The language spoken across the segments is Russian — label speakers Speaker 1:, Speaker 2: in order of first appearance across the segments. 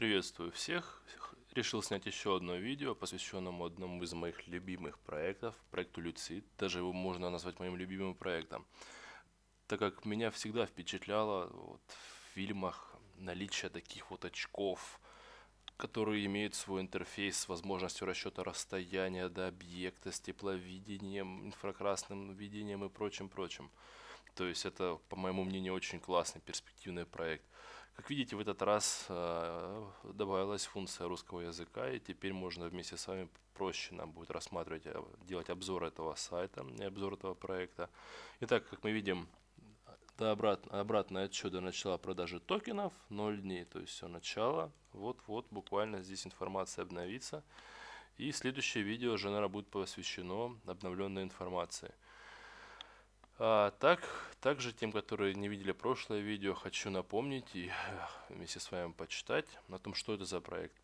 Speaker 1: Приветствую всех! Решил снять еще одно видео, посвященному одному из моих любимых проектов, проекту Люцид, даже его можно назвать моим любимым проектом, так как меня всегда впечатляло вот, в фильмах наличие таких вот очков, которые имеют свой интерфейс с возможностью расчета расстояния до объекта, с тепловидением, инфракрасным видением и прочим-прочим. То есть это, по моему мнению, очень классный, перспективный проект. Как видите, в этот раз э, добавилась функция русского языка, и теперь можно вместе с вами проще нам будет рассматривать, э, делать обзор этого сайта и обзор этого проекта. Итак, как мы видим, это обрат, обратный отсчет до начала продажи токенов 0 дней, то есть все начало. Вот-вот буквально здесь информация обновится. И следующее видео уже, наверное, будет посвящено обновленной информации. А, так, также тем, которые не видели прошлое видео, хочу напомнить и э, вместе с вами почитать о том, что это за проект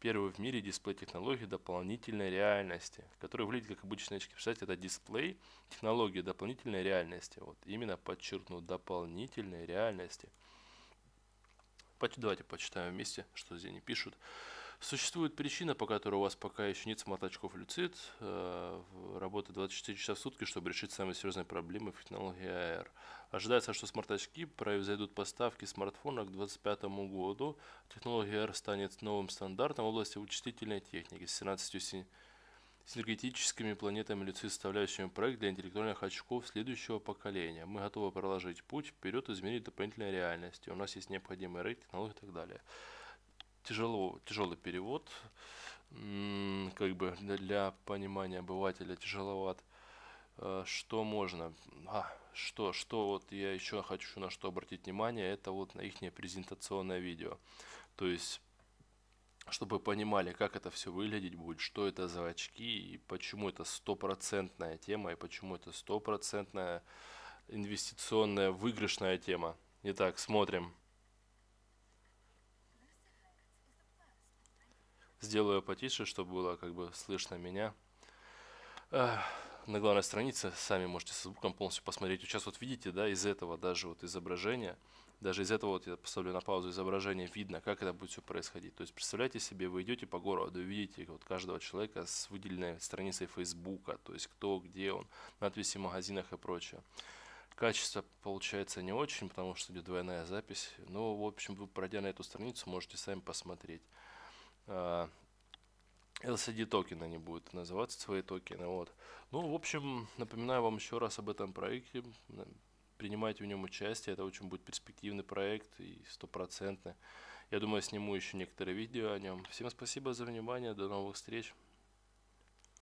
Speaker 1: первую в мире дисплей технологию дополнительной реальности, который выглядит как обычно очки. писать это дисплей технологии дополнительной реальности. Вот именно подчеркну дополнительной реальности. Давайте почитаем вместе, что здесь они пишут. Существует причина, по которой у вас пока еще нет смарт-очков Люцид. Э, работа 24 часа в сутки, чтобы решить самые серьезные проблемы в технологии AR. Ожидается, что смарт-очки произойдут поставки смартфона к 2025 году. Технология AR станет новым стандартом в области вычислительной техники с 17 синергетическими планетами Люци, составляющими проект для интеллектуальных очков следующего поколения. Мы готовы проложить путь вперед, изменить дополнительной реальности. У нас есть необходимый рейд, технологии и так далее тяжело, тяжелый перевод, как бы для понимания обывателя тяжеловат. Э, что можно? А, что, что вот я еще хочу на что обратить внимание, это вот на их презентационное видео. То есть чтобы понимали, как это все выглядеть будет, что это за очки и почему это стопроцентная тема и почему это стопроцентная инвестиционная выигрышная тема. Итак, смотрим. Сделаю потише, чтобы было как бы слышно меня. На главной странице сами можете со звуком полностью посмотреть. Сейчас вот видите, да, из этого даже вот изображения, даже из этого вот я поставлю на паузу изображение, видно, как это будет все происходить. То есть представляете себе, вы идете по городу, видите вот каждого человека с выделенной страницей Фейсбука, то есть кто, где он, надписи в магазинах и прочее качество получается не очень, потому что идет двойная запись. Но, в общем, вы пройдя на эту страницу, можете сами посмотреть. Э, LCD токены они будут называться, свои токены. Вот. Ну, в общем, напоминаю вам еще раз об этом проекте. Принимайте в нем участие, это очень будет перспективный проект и стопроцентный. Я думаю, сниму еще некоторые видео о нем. Всем спасибо за внимание, до новых встреч.